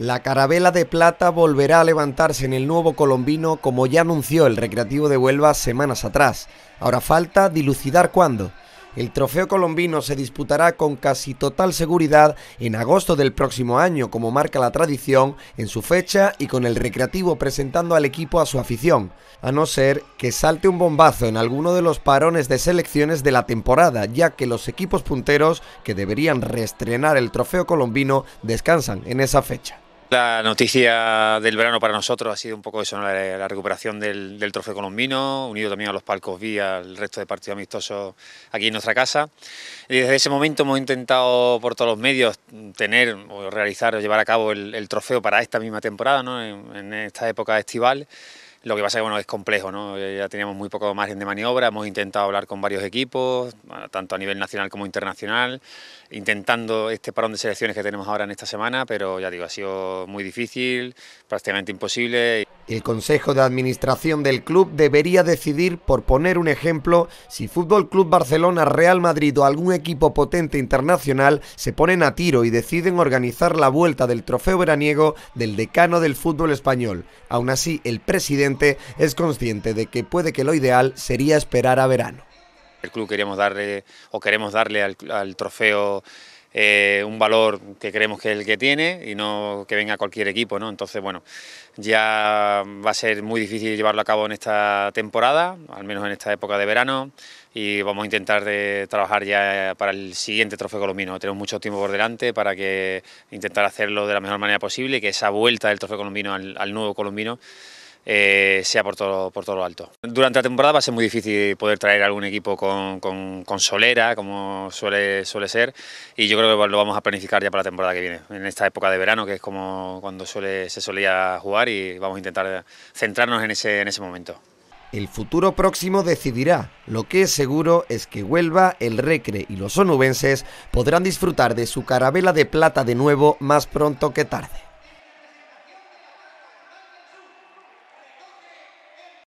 La carabela de plata volverá a levantarse en el nuevo colombino como ya anunció el Recreativo de Huelva semanas atrás. Ahora falta dilucidar cuándo. El trofeo colombino se disputará con casi total seguridad en agosto del próximo año, como marca la tradición, en su fecha y con el recreativo presentando al equipo a su afición, a no ser que salte un bombazo en alguno de los parones de selecciones de la temporada, ya que los equipos punteros que deberían reestrenar el trofeo colombino descansan en esa fecha. La noticia del verano para nosotros ha sido un poco eso, la, recuperación del, trofeo colombino, unido también a los palcos vía al resto de partidos amistosos aquí en nuestra casa. Y desde ese momento hemos intentado por todos los medios tener o realizar o llevar a cabo el, trofeo para esta misma temporada, ¿no? en esta época estival lo que pasa es que bueno, es complejo, eh, ya teníamos muy poco margen de maniobra, hemos intentado hablar con varios equipos, tanto a nivel nacional como internacional, intentando este parón de selecciones que tenemos ahora en esta semana, pero ya digo, ha sido muy difícil, prácticamente imposible. El Consejo de Administración del club debería decidir, por poner un ejemplo, si Fútbol Club Barcelona, Real Madrid o algún equipo potente internacional se ponen a tiro y deciden organizar la vuelta del trofeo veraniego del decano del fútbol español. Aún así, el presidente es consciente de que puede que lo ideal sería esperar a verano. El club queríamos darle o queremos darle al trofeo eh, un valor que creemos que es el que tiene y no que venga cualquier equipo, ¿no? Entonces, bueno, ya va a ser muy difícil llevarlo a cabo en esta temporada, al menos en esta época de verano, y vamos a intentar de trabajar ya eh, para el siguiente Trofeo Colombino. Tenemos mucho tiempo por delante para que intentar hacerlo de la mejor manera posible, que esa vuelta del Trofeo Colombino al, al nuevo Colombino eh, sea por todo, por todo lo alto. Durante la temporada va a ser muy difícil poder traer algún equipo con, con, solera, como suele, suele ser, y yo creo que lo vamos a planificar ya para la temporada que viene, en esta época de verano, que es como cuando suele, se solía jugar, y vamos a intentar centrarnos en ese, en ese momento. El futuro próximo decidirá. Lo que es seguro es que Huelva, el Recre y los onubenses podrán disfrutar de su carabela de plata de nuevo más pronto que tarde.